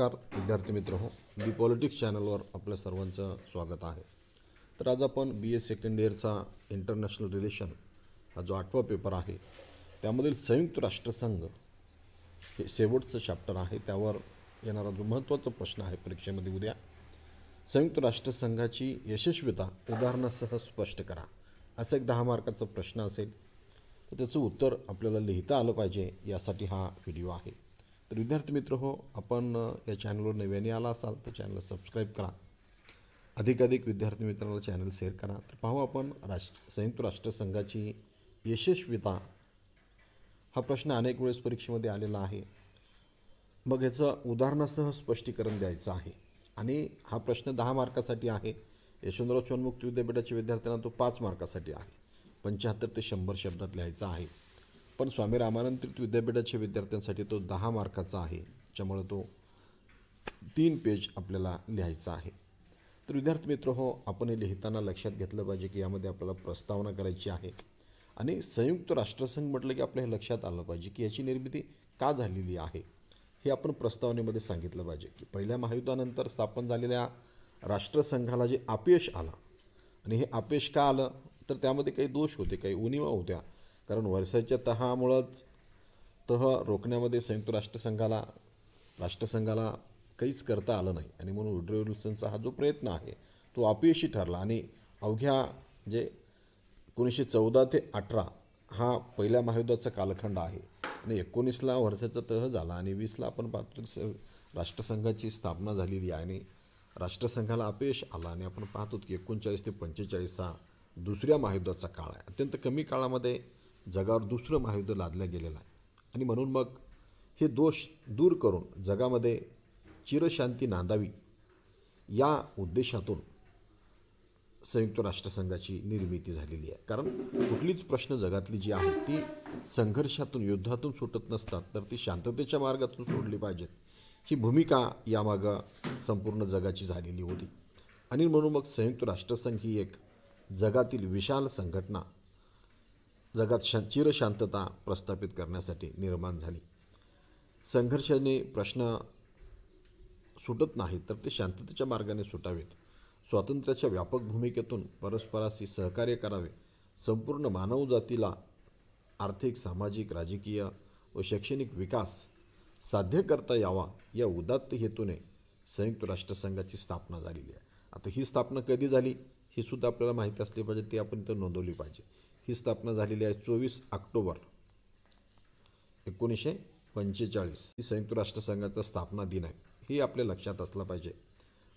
नमस्कार विद्यार्थी मित्र हो बी पॉलिटिक्स चॅनलवर आपल्या सर्वांचं स्वागत आहे तर आज आपण बी ए सेकंड इयरचा इंटरनॅशनल रिलेशन हा जो आठवा पेपर आहे त्यामधील संयुक्त राष्ट्रसंघ हे शेवटचं चॅप्टर आहे त्यावर येणारा जो महत्त्वाचा प्रश्न आहे परीक्षेमध्ये उद्या संयुक्त राष्ट्रसंघाची यशस्वीता उदाहरणासह स्पष्ट करा असं एक दहा मार्काचा प्रश्न असेल तर त्याचं उत्तर आपल्याला लिहिता आलं पाहिजे यासाठी हा व्हिडिओ आहे तर विद्यार्थी मित्र हो आपण या चॅनलवर नव्याने आला असाल तर चॅनलला सबस्क्राईब करा अधिकाधिक विद्यार्थी मित्रांना चॅनल शेअर करा तर पाहू आपण राष्ट्र संयुक्त राष्ट्रसंघाची यशस्वीता हा प्रश्न अनेक वेळेस परीक्षेमध्ये आलेला आहे मग ह्याचं उदाहरणासह स्पष्टीकरण द्यायचं आहे आणि हा प्रश्न दहा मार्कासाठी आहे यशवंतराव चौन्मुक्त विद्यापीठाच्या विद्यार्थ्यांना तो पाच मार्कासाठी आहे पंच्याहत्तर ते शंभर शब्दात लिहायचा आहे पण स्वामी रामानंद विद्यापीठाच्या विद्यार्थ्यांसाठी तो दहा मार्काचा आहे ज्यामुळे तो तीन पेज आपल्याला लिहायचा आहे तर विद्यार्थी मित्र हो आपण हे लिहिताना लक्षात घेतलं पाहिजे की यामध्ये आपल्याला प्रस्तावना करायची आहे आणि संयुक्त राष्ट्रसंघ म्हटलं की आपल्या हे लक्षात आलं पाहिजे की याची निर्मिती का झालेली आहे हे आपण प्रस्तावनेमध्ये सांगितलं पाहिजे की पहिल्या महायुद्धानंतर स्थापन झालेल्या राष्ट्रसंघाला जे अपयश आला आणि हे अपयश का आलं तर त्यामध्ये काही दोष होते काही उणिवा होत्या कारण वर्षाच्या तहामुळंच तह रोखण्यामध्ये संयुक्त राष्ट्रसंघाला राष्ट्रसंघाला काहीच करता आलं नाही आणि म्हणून उड्रे विल्सनचा हा जो प्रयत्न आहे तो अपयशी ठरला आणि अवघ्या जे एकोणीसशे चौदा ते अठरा हा पहिल्या महायुद्धाचा कालखंड आहे आणि एकोणीसला वर्षाचा तह झाला आणि वीसला आपण पाहतो राष्ट्रसंघाची स्थापना झालेली आहे आणि राष्ट्रसंघाला अपयश आला आणि आपण पाहतो की एकोणचाळीस ते पंचेचाळीस हा दुसऱ्या महायुद्धाचा काळ आहे अत्यंत कमी काळामध्ये जगावर दुसरं महायुद्ध लादलं गेलेलं आहे आणि म्हणून मग हे दोष दूर करून जगामध्ये चिरशांती नांदावी या उद्देशातून संयुक्त राष्ट्रसंघाची निर्मिती झालेली आहे कारण कुठलीच प्रश्न जगातली जी आहेत ती संघर्षातून युद्धातून सुटत नसतात तर ती शांततेच्या मार्गातून सोडली पाहिजेत ही भूमिका यामागं संपूर्ण जगाची झालेली होती आणि म्हणून मग संयुक्त राष्ट्रसंघ ही एक जगातील विशाल संघटना जगात शांचिर शांतता प्रस्थापित करण्यासाठी निर्माण झाली संघर्षाने प्रश्न सुटत नाहीत तर ते शांततेच्या मार्गाने सुटावेत स्वातंत्र्याच्या व्यापक भूमिकेतून परस्पराशी सहकार्य करावे संपूर्ण मानवजातीला आर्थिक सामाजिक राजकीय व शैक्षणिक विकास साध्य करता यावा या उदात्त हेतूने संयुक्त राष्ट्रसंघाची स्थापना झालेली आहे आता ही स्थापना कधी झाली हे सुद्धा आपल्याला माहिती असली पाहिजे ती आपण इथं नोंदवली पाहिजे ही स्थापना झालेली आहे चोवीस ऑक्टोबर एकोणीसशे पंचेचाळीस ही संयुक्त राष्ट्रसंघाचा स्थापना दिन आहे हे आपल्या लक्षात असलं पाहिजे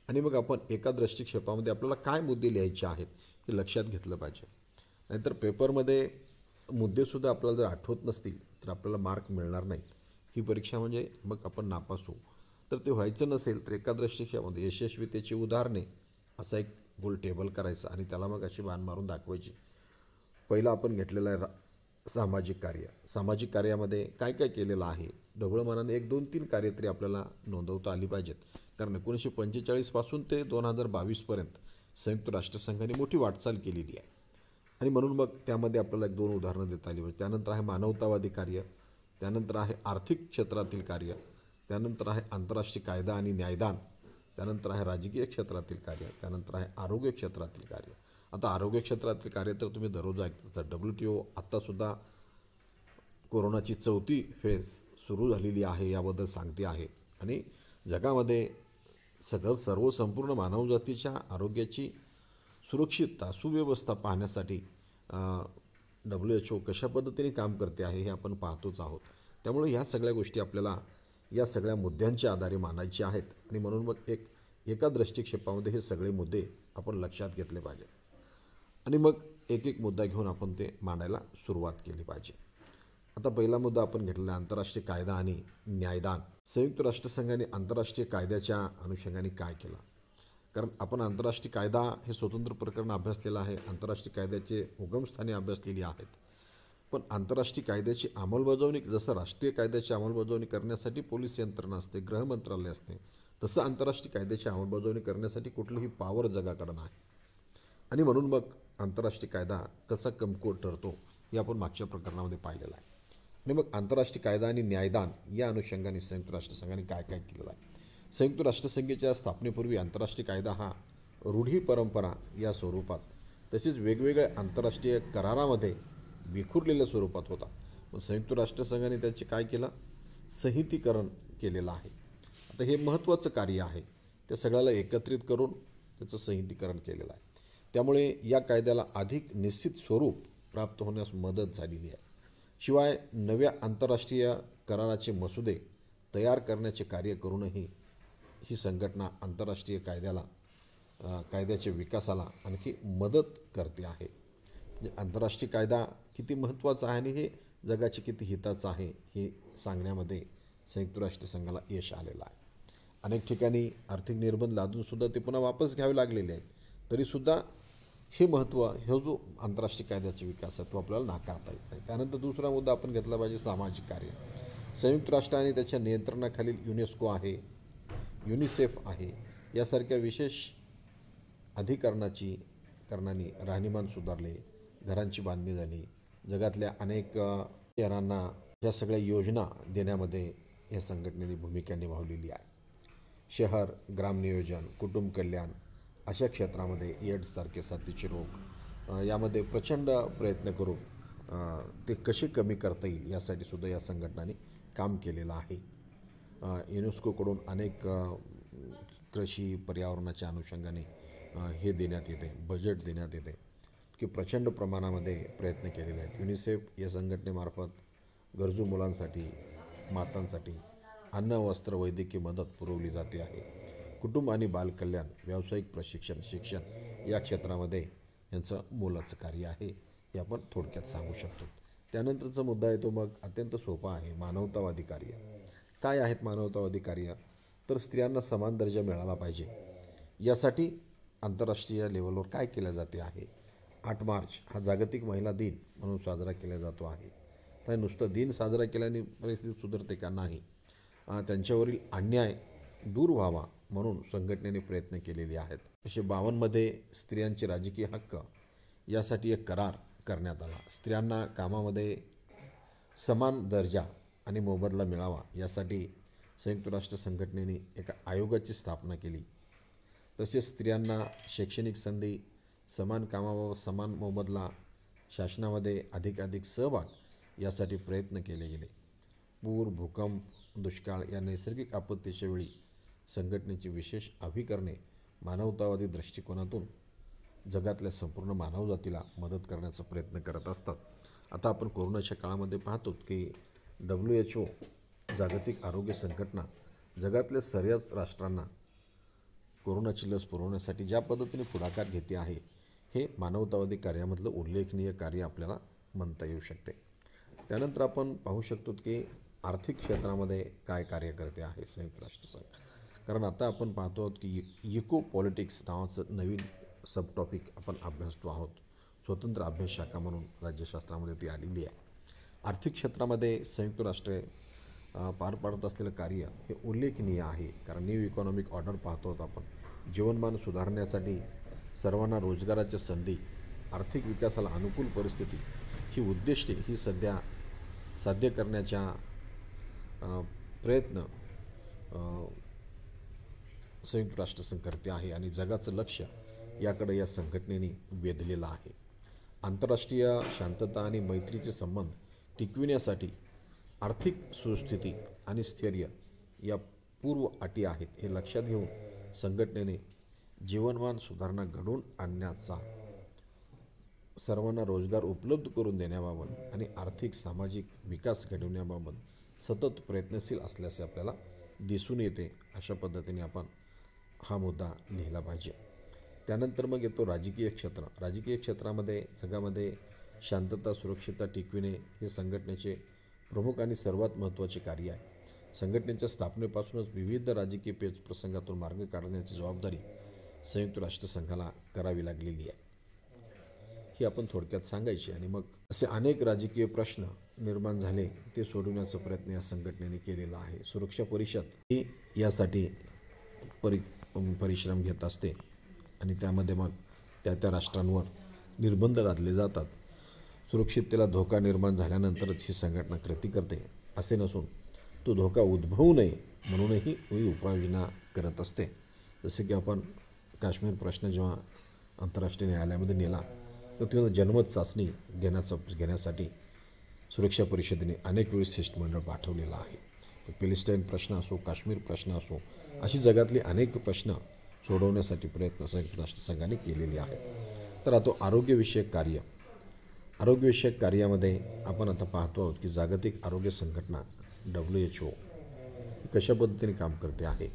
आणि मग आपण एका दृष्टिक्षेपामध्ये आपल्याला काय मुद्दे लिहायचे आहेत हे लक्षात घेतलं पाहिजे नाहीतर पेपरमध्ये मुद्देसुद्धा आपल्याला जर आठवत नसतील तर आपल्याला मार्क मिळणार नाहीत ही परीक्षा म्हणजे मग आपण नापास तर ते व्हायचं नसेल तर एका दृष्टिक्षेपामध्ये यशस्वीतेची उदाहरणे असा एक गोल टेबल करायचा आणि त्याला मग अशी बाण मारून दाखवायची पहिला आपण घेतलेलं आहे रा सामाजिक कार्य सामाजिक कार्यामध्ये काय काय केलेलं आहे ढवळ मनाने एक दोन तीन कार्य तरी आपल्याला नोंदवता आली पाहिजेत कारण एकोणीसशे पंचेचाळीसपासून ते दोन हजार बावीसपर्यंत संयुक्त राष्ट्रसंघाने मोठी वाटचाल केलेली आहे आणि म्हणून मग त्यामध्ये आपल्याला एक दोन उदाहरणं देता आली पाहिजे त्यानंतर आहे मानवतावादी कार्य त्यानंतर आहे आर्थिक क्षेत्रातील कार्य त्यानंतर आहे आंतरराष्ट्रीय कायदा आणि न्यायदान त्यानंतर आहे राजकीय क्षेत्रातील कार्य त्यानंतर आहे आरोग्य क्षेत्रातील कार्य आता आरोग्य क्षेत्रातले कार्य तर तुम्ही दररोज ऐकता तर डब्ल्यू टी ओ आत्तासुद्धा कोरोनाची चौथी फेज सुरू झालेली आहे याबद्दल सांगते आहे आणि जगामध्ये सगळं सर्व संपूर्ण मानवजातीच्या आरोग्याची सुरक्षितता सुव्यवस्था पाहण्यासाठी डब्ल्यू एच ओ कशा पद्धतीने काम करते आहे हे आपण पाहतोच आहोत त्यामुळे ह्या सगळ्या गोष्टी आपल्याला या सगळ्या मुद्द्यांच्या आधारे मानायची आहेत आणि म्हणून मग एक एका दृष्टिक्षेपामध्ये हे सगळे मुद्दे आपण लक्षात घेतले पाहिजे आणि मग एक एक मुद्दा घेऊन आपण ते मांडायला सुरुवात केली पाहिजे आता पहिला मुद्दा आपण घेतलेला आंतरराष्ट्रीय कायदा आणि न्यायदान संयुक्त राष्ट्रसंघाने आंतरराष्ट्रीय कायद्याच्या अनुषंगाने काय केलं कारण आपण आंतरराष्ट्रीय कायदा हे स्वतंत्र प्रकरण अभ्यासलेलं आहे आंतरराष्ट्रीय कायद्याचे उगमस्थाने अभ्यासलेली आहेत पण आंतरराष्ट्रीय कायद्याची अंमलबजावणी जसं राष्ट्रीय कायद्याची अंमलबजावणी करण्यासाठी पोलीस यंत्रणा असते गृह मंत्रालय असते तसं आंतरराष्ट्रीय कायद्याची अंमलबजावणी करण्यासाठी कुठलीही पावर जगाकडं नाही आणि म्हणून मग आंतरराष्ट्रीय कायदा कसा कमकुवत ठरतो हे आपण मागच्या प्रकरणामध्ये पाहिलेलं आहे आणि मग आंतरराष्ट्रीय कायदा आणि न्यायदान या अनुषंगाने संयुक्त राष्ट्रसंघाने काय काय केलेलं आहे संयुक्त राष्ट्रसंघाच्या स्थापनेपूर्वी आंतरराष्ट्रीय कायदा हा रूढी परंपरा या स्वरूपात तसेच वेगवेगळ्या आंतरराष्ट्रीय करारामध्ये विखुरलेल्या स्वरूपात होता मग संयुक्त राष्ट्रसंघाने त्याचे काय केलं संहितीकरण केलेलं आहे आता हे महत्त्वाचं कार्य आहे त्या सगळ्याला एकत्रित करून त्याचं संहितीकरण केलेलं आहे त्यामुळे या कायद्याला अधिक निश्चित स्वरूप प्राप्त होण्यास मदत झालेली आहे शिवाय नव्या आंतरराष्ट्रीय कराराचे मसुदे तयार करण्याचे कार्य करूनही ही संघटना आंतरराष्ट्रीय कायद्याला कायद्याच्या विकासाला आणखी मदत करते आहे म्हणजे आंतरराष्ट्रीय कायदा किती महत्त्वाचा आहे आणि हे जगाचे किती हिताचं आहे हे सांगण्यामध्ये संयुक्त राष्ट्रसंघाला यश आलेलं आहे अनेक ठिकाणी आर्थिक निर्बंध लादूनसुद्धा ते पुन्हा वापस घ्यावे लागलेले आहेत तरीसुद्धा हे महत्त्व हे जो आंतरराष्ट्रीय कायद्याचा विकास आहे तो आपल्याला नाकारता येत नाही त्यानंतर दुसरा मुद्दा आपण घेतला पाहिजे सामाजिक कार्य संयुक्त राष्ट्र आणि त्याच्या नियंत्रणाखालील युनेस्को आहे युनिसेफ आहे यासारख्या विशेष अधिकरणाची करणाने राहणीमान सुधारले घरांची बांधणी झाली जगातल्या अनेक शहरांना या सगळ्या योजना देण्यामध्ये या संघटनेने भूमिका निभावलेली आहे शहर ग्रामनियोजन कुटुंब कल्याण अशा क्षेत्रामध्ये एड्ससारखे साथीचे रोग यामध्ये प्रचंड प्रयत्न करून ते कसे कमी करता येईल यासाठी सुद्धा या संघटनाने काम केलेलं आहे युनेस्कोकडून अनेक कृषी पर्यावरणाच्या अनुषंगाने हे देण्यात येते बजेट देण्यात येते की प्रचंड प्रमाणामध्ये प्रयत्न केलेले आहेत युनिसेफ या संघटनेमार्फत गरजू मुलांसाठी मातांसाठी अन्न वस्त्र वैद्यकीय मदत पुरवली जाते आहे कुटुंब आणि बालकल्याण व्यावसायिक प्रशिक्षण शिक्षण या क्षेत्रामध्ये यांचं मोलाचं कार्य आहे हे आपण थोडक्यात सांगू शकतो त्यानंतरचा मुद्दा आहे तो मग अत्यंत सोपा आहे मानवतावादी कार्य काय आहेत मानवतावादी कार्य तर स्त्रियांना समान दर्जा मिळाला पाहिजे यासाठी आंतरराष्ट्रीय लेवलवर काय केले जाते आहे आठ मार्च हा जागतिक महिला दिन म्हणून साजरा केला जातो आहे तर नुसतं दिन साजरा केल्याने परिस्थिती सुधरते का नाही त्यांच्यावरील अन्याय दूर व्हावा म्हणून संघटनेने प्रयत्न केलेले आहेत एकशे बावन्नमध्ये स्त्रियांचे राजकीय हक्क यासाठी एक करार करण्यात आला स्त्रियांना कामामध्ये समान दर्जा आणि मोबदला मिळावा यासाठी संयुक्त राष्ट्र संघटनेने एका आयोगाची स्थापना केली तसेच स्त्रियांना शैक्षणिक संधी समान कामावर समान मोबदला शासनामध्ये अधिकाधिक सहभाग यासाठी प्रयत्न केले गेले पूर भूकंप दुष्काळ या नैसर्गिक आपत्तीच्या वेळी संघटनेची विशेष अभिकरणे मानवतावादी दृष्टिकोनातून जगातल्या संपूर्ण मानवजातीला मदत करण्याचा प्रयत्न करत असतात आता आपण कोरोनाच्या काळामध्ये पाहतो की डब्ल्यू एच ओ जागतिक आरोग्य संघटना जगातल्या सर्वच राष्ट्रांना कोरोनाची लस पुरवण्यासाठी ज्या पद्धतीने पुढाकार घेते आहे हे मानवतावादी कार्यामधलं उल्लेखनीय कार्य आपल्याला म्हणता येऊ शकते त्यानंतर आपण पाहू शकतो की आर्थिक क्षेत्रामध्ये काय कार्य करते आहे संयुक्त राष्ट्रसंघ कारण आता आपण पाहतो आहोत की इको पॉलिटिक्स नावाचं नवीन सब टॉपिक आपण अभ्यासतो आहोत स्वतंत्र अभ्यास शाखा म्हणून राज्यशास्त्रामध्ये ती आलेली आहे आर्थिक क्षेत्रामध्ये संयुक्त राष्ट्रे पार पाडत असलेलं कार्य हे उल्लेखनीय आहे कारण न्यू इकॉनॉमिक ऑर्डर पाहतो आहोत आपण जीवनमान सुधारण्यासाठी सर्वांना रोजगाराच्या संधी आर्थिक विकासाला अनुकूल परिस्थिती ही उद्दिष्टे ही सध्या साध्य करण्याच्या प्रयत्न संयुक्त राष्ट्रसंघटने आहे आणि जगाचं लक्ष याकडे या संघटनेने वेधलेलं आहे आंतरराष्ट्रीय शांतता आणि मैत्रीचे संबंध टिकविण्यासाठी आर्थिक सुस्थिती आणि स्थैर्य या पूर्व अटी आहेत हे लक्षात घेऊन संघटनेने जीवनमान सुधारणा घडवून आणण्याचा सर्वांना रोजगार उपलब्ध करून देण्याबाबत आणि आर्थिक सामाजिक विकास घडवण्याबाबत सतत प्रयत्नशील असल्याचे आपल्याला दिसून येते अशा पद्धतीने आपण हा मुद्दा लिहिला पाहिजे त्यानंतर मग येतो राजकीय क्षेत्र राजकीय क्षेत्रामध्ये जगामध्ये शांतता सुरक्षितता टिकविणे हे संघटनेचे प्रमुख आणि सर्वात महत्त्वाचे कार्य आहे संघटनेच्या स्थापनेपासूनच विविध राजकीय पेच प्रसंगातून मार्ग काढण्याची जबाबदारी संयुक्त राष्ट्रसंघाला करावी लागलेली आहे ही आपण थोडक्यात सांगायची आणि मग असे अनेक राजकीय प्रश्न निर्माण झाले ते सोडवण्याचा प्रयत्न या संघटनेने केलेला आहे सुरक्षा परिषद ही यासाठी परि परिश्रम घेत असते आणि त्यामध्ये मग त्या त्या राष्ट्रांवर निर्बंध लादले जातात सुरक्षिततेला धोका निर्माण झाल्यानंतरच ही संघटना कृती करते असे नसून तो धोका उद्भवू नये म्हणूनही ही उपाययोजना करत असते जसे की आपण काश्मीर प्रश्न जेव्हा आंतरराष्ट्रीय न्यायालयामध्ये नेला तर तिथं जन्मत चाचणी घेण्याचा घेण्यासाठी सुरक्षा परिषदेने अनेक वेळी शिष्टमंडळ पाठवलेलं आहे फिलिस्टाईन प्रश्न असो काश्मीर प्रश्न असो अशी जगातली अनेक प्रश्न सोडवण्यासाठी प्रयत्न संयुक्त राष्ट्रसंघाने केलेले आहेत तर आता आरोग्यविषयक कार्य आरोग्यविषयक कार्यामध्ये आपण आता पाहतो आहोत की जागतिक आरोग्य संघटना डब्ल्यू एच ओ कशा पद्धतीने काम करते आहे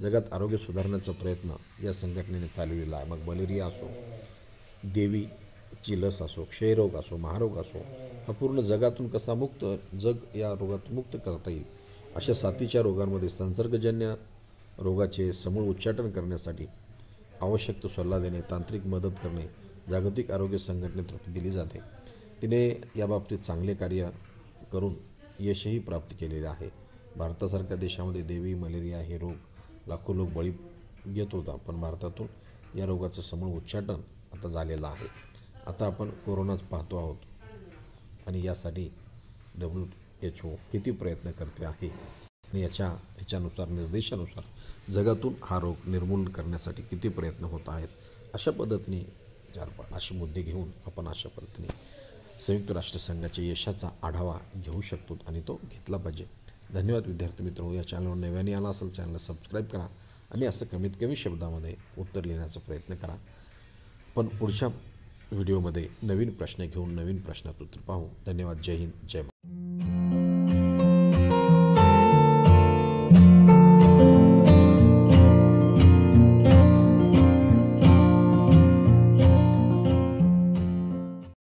जगात आरोग्य सुधारण्याचा प्रयत्न या संघटनेने चालवलेला आहे मग मलेरिया असो देवीची लस असो क्षयरोग असो महारोग असो हा पूर्ण जगातून कसा मुक्त जग या रोगातून मुक्त करता येईल अशा साथीच्या रोगांमध्ये संसर्गजन्य रोगाचे समूळ उच्चाटन करण्यासाठी आवश्यक तो सल्ला देणे तांत्रिक मदत करणे जागतिक आरोग्य संघटनेतर्फे दिली जाते तिने याबाबतीत चांगले कार्य करून यशही प्राप्त केलेले आहे भारतासारख्या देशामध्ये देवी मलेरिया हे रोग लाखो लोक बळी घेत होता पण भारतातून या रोगाचं समूळ उच्चाटन आता झालेलं आहे आता आपण कोरोनाच पाहतो आहोत आणि यासाठी डब्ल्यू एच ओ किती प्रयत्न करते आहे आणि याच्या ह्याच्यानुसार निर्देशानुसार जगातून हा रोग निर्मूलन करण्यासाठी किती प्रयत्न होत आहेत अशा पद्धतीने चार पाच असे मुद्दे घेऊन आपण अशा पद्धतीने संयुक्त राष्ट्रसंघाच्या यशाचा आढावा घेऊ शकतो आणि तो घेतला पाहिजे धन्यवाद विद्यार्थी मित्रांनो या चॅनलवर नव्याने आला असेल चॅनलला सबस्क्राईब करा आणि असं कमीत कमी शब्दामध्ये उत्तर लिहिण्याचा प्रयत्न करा पण पुढच्या व्हिडिओमध्ये नवीन प्रश्न घेऊन नवीन प्रश्नात उत्तर पाहू धन्यवाद जय हिंद जय